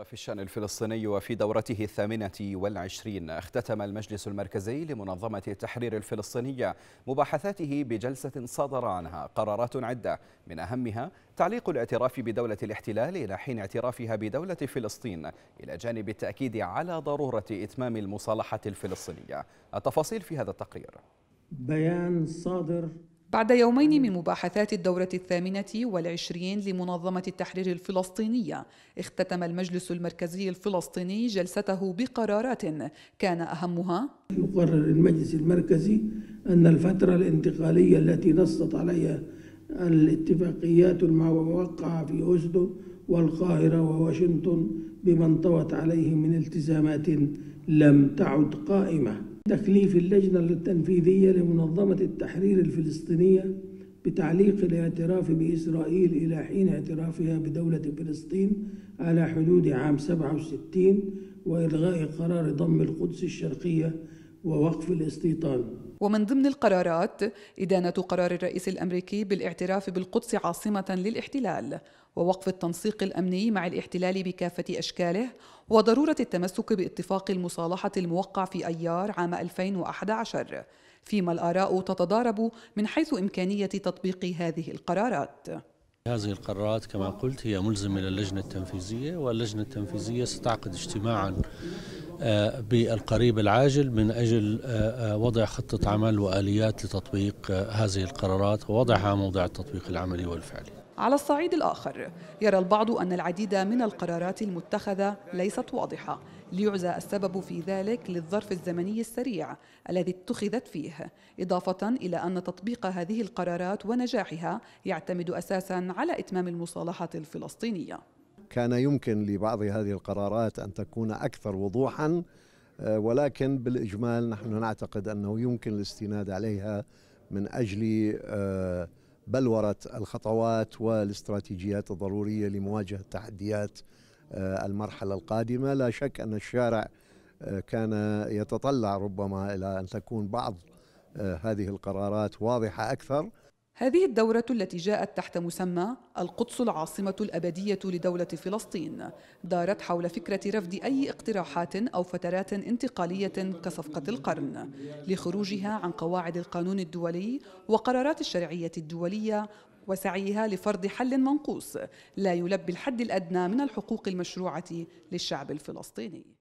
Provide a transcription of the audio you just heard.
وفي الشأن الفلسطيني وفي دورته الثامنة والعشرين اختتم المجلس المركزي لمنظمة التحرير الفلسطينية مباحثاته بجلسة صدر عنها قرارات عدة من أهمها تعليق الاعتراف بدولة الاحتلال إلى حين اعترافها بدولة فلسطين إلى جانب التأكيد على ضرورة إتمام المصالحة الفلسطينية التفاصيل في هذا التقرير بيان صادر بعد يومين من مباحثات الدورة الثامنة والعشرين لمنظمة التحرير الفلسطينية اختتم المجلس المركزي الفلسطيني جلسته بقرارات كان أهمها يقرر المجلس المركزي أن الفترة الانتقالية التي نصت عليها الاتفاقيات الموقعة في أوسلو والقاهرة وواشنطن بما انطوت عليه من التزامات لم تعد قائمة تكليف اللجنة التنفيذية لمنظمة التحرير الفلسطينية بتعليق الاعتراف بإسرائيل إلى حين اعترافها بدولة فلسطين على حدود عام 67 وإلغاء قرار ضم القدس الشرقية ووقف الاستيطان ومن ضمن القرارات إدانة قرار الرئيس الأمريكي بالاعتراف بالقدس عاصمة للاحتلال ووقف التنسيق الأمني مع الاحتلال بكافة أشكاله وضرورة التمسك باتفاق المصالحة الموقع في أيار عام 2011 فيما الآراء تتضارب من حيث إمكانية تطبيق هذه القرارات هذه القرارات كما قلت هي ملزمة للجنة التنفيذية واللجنة التنفيذية ستعقد اجتماعا آه، بالقريب العاجل من أجل آه، آه، وضع خطة عمل وآليات لتطبيق هذه القرارات ووضعها موضع التطبيق العملي والفعلي على الصعيد الآخر يرى البعض أن العديد من القرارات المتخذة ليست واضحة ليعزى السبب في ذلك للظرف الزمني السريع الذي اتخذت فيه إضافة إلى أن تطبيق هذه القرارات ونجاحها يعتمد أساسا على إتمام المصالحة الفلسطينية كان يمكن لبعض هذه القرارات أن تكون أكثر وضوحا آه، ولكن بالإجمال نحن نعتقد أنه يمكن الاستناد عليها من أجل آه، بلورة الخطوات والاستراتيجيات الضرورية لمواجهة تحديات آه، المرحلة القادمة لا شك أن الشارع كان يتطلع ربما إلى أن تكون بعض هذه القرارات واضحة أكثر هذه الدورة التي جاءت تحت مسمى القدس العاصمة الأبدية لدولة فلسطين دارت حول فكرة رفض أي اقتراحات أو فترات انتقالية كصفقة القرن لخروجها عن قواعد القانون الدولي وقرارات الشرعية الدولية وسعيها لفرض حل منقوص لا يلبي الحد الأدنى من الحقوق المشروعة للشعب الفلسطيني